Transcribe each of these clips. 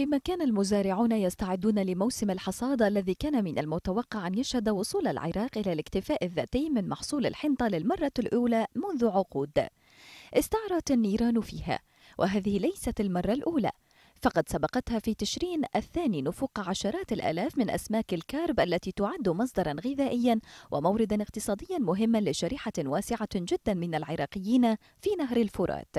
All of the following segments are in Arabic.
فيما كان المزارعون يستعدون لموسم الحصاد الذي كان من المتوقع أن يشهد وصول العراق إلى الاكتفاء الذاتي من محصول الحنطة للمرة الأولى منذ عقود استعرت النيران فيها وهذه ليست المرة الأولى فقد سبقتها في تشرين الثاني نفوق عشرات الآلاف من أسماك الكارب التي تعد مصدرا غذائيا وموردا اقتصاديا مهما لشريحة واسعة جدا من العراقيين في نهر الفرات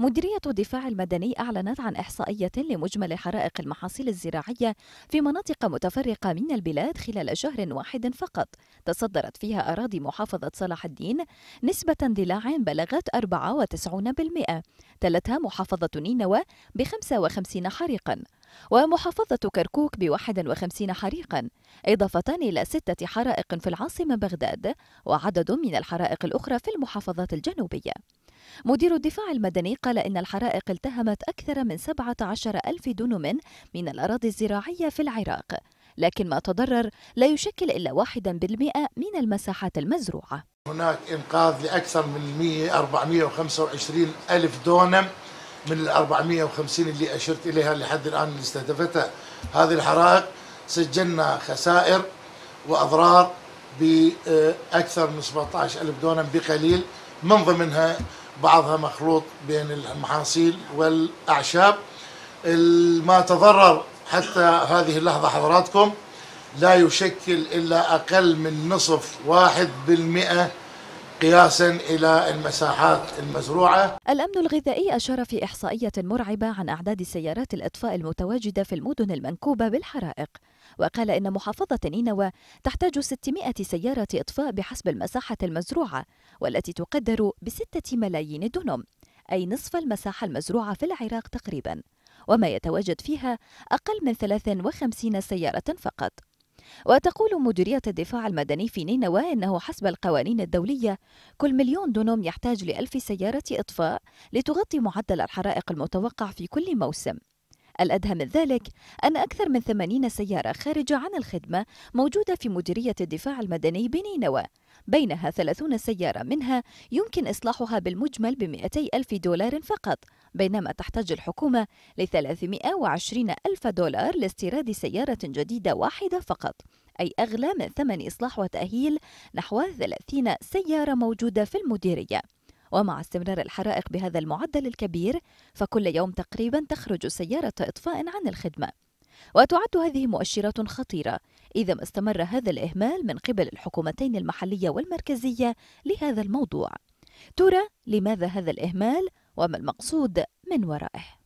مديرية الدفاع المدني أعلنت عن إحصائية لمجمل حرائق المحاصيل الزراعية في مناطق متفرقة من البلاد خلال شهر واحد فقط تصدرت فيها أراضي محافظة صلاح الدين نسبة اندلاع بلغت 94% تلتها محافظة نينوى ب 55 حريقاً ومحافظة كركوك ب 51 حريقا إضافة إلى ستة حرائق في العاصمة بغداد وعدد من الحرائق الأخرى في المحافظات الجنوبية مدير الدفاع المدني قال إن الحرائق التهمت أكثر من 17 ألف دونم من الأراضي الزراعية في العراق لكن ما تضرر لا يشكل إلا واحدا بالمئة من المساحات المزروعة هناك إنقاذ لأكثر من 425 ألف دونم من ال 450 اللي أشرت إليها لحد الآن اللي استهدفتها هذه الحرائق سجلنا خسائر وأضرار بأكثر من 17 ألف دونم بقليل من ضمنها بعضها مخلوط بين المحاصيل والأعشاب ما تضرر حتى هذه اللحظة حضراتكم لا يشكل إلا أقل من نصف واحد بالمئة قياسا الى المساحات المزروعه. الامن الغذائي اشار في احصائيه مرعبه عن اعداد سيارات الاطفاء المتواجده في المدن المنكوبه بالحرائق. وقال إن محافظة نينوى تحتاج 600 سيارة إطفاء بحسب المساحة المزروعة والتي تقدر بستة ملايين دونم أي نصف المساحة المزروعة في العراق تقريبا وما يتواجد فيها أقل من 53 سيارة فقط وتقول مديرية الدفاع المدني في نينوى إنه حسب القوانين الدولية كل مليون دونم يحتاج لألف سيارة إطفاء لتغطي معدل الحرائق المتوقع في كل موسم الأدهى من ذلك أن أكثر من 80 سيارة خارجة عن الخدمة موجودة في مديرية الدفاع المدني بنينوى بينها 30 سيارة منها يمكن إصلاحها بالمجمل ب ألف دولار فقط بينما تحتاج الحكومة ل 320 ألف دولار لاستيراد سيارة جديدة واحدة فقط أي أغلى من ثمن إصلاح وتأهيل نحو 30 سيارة موجودة في المديرية ومع استمرار الحرائق بهذا المعدل الكبير فكل يوم تقريبا تخرج سيارة إطفاء عن الخدمة وتعد هذه مؤشرات خطيرة إذا ما استمر هذا الإهمال من قبل الحكومتين المحلية والمركزية لهذا الموضوع ترى لماذا هذا الإهمال وما المقصود من ورائه